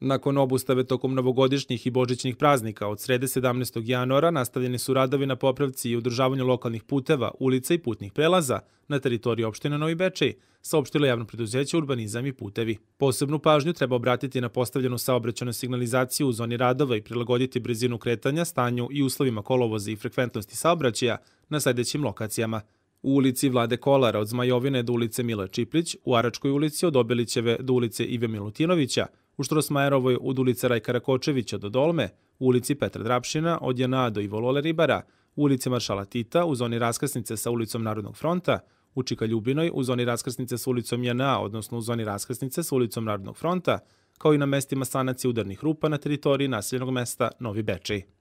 Nakon obustave tokom novogodišnjih i božićnih praznika, od srede 17. januara nastavljeni su radovi na popravci i održavanju lokalnih puteva, ulica i putnih prelaza na teritoriji opštine Novi Bečej, saopštilo javno preduzeće Urbanizam i putevi. Posebnu pažnju treba obratiti na postavljenu saobraćanu signalizaciju u zoni radova i prilagoditi brzinu kretanja, stanju i uslovima kolovoza i frekventnosti saobraćaja na sledećim lokacijama – U ulici Vlade Kolara od Zmajovine do ulice Mila Čiplić, u Aračkoj ulici od Obelićeve do ulice Ive Milutinovića, u Štrosmajerovoj od ulice Rajka Rakočevića do Dolme, u ulici Petra Drapšina od Janado i Volole Ribara, u ulici Maršala Tita u zoni raskrsnice sa ulicom Narodnog fronta, u Čika Ljubinoj u zoni raskrsnice sa ulicom Jana, odnosno u zoni raskrsnice sa ulicom Narodnog fronta, kao i na mestima sanacije udarnih rupa na teritoriji naseljenog mesta Novi Bečej.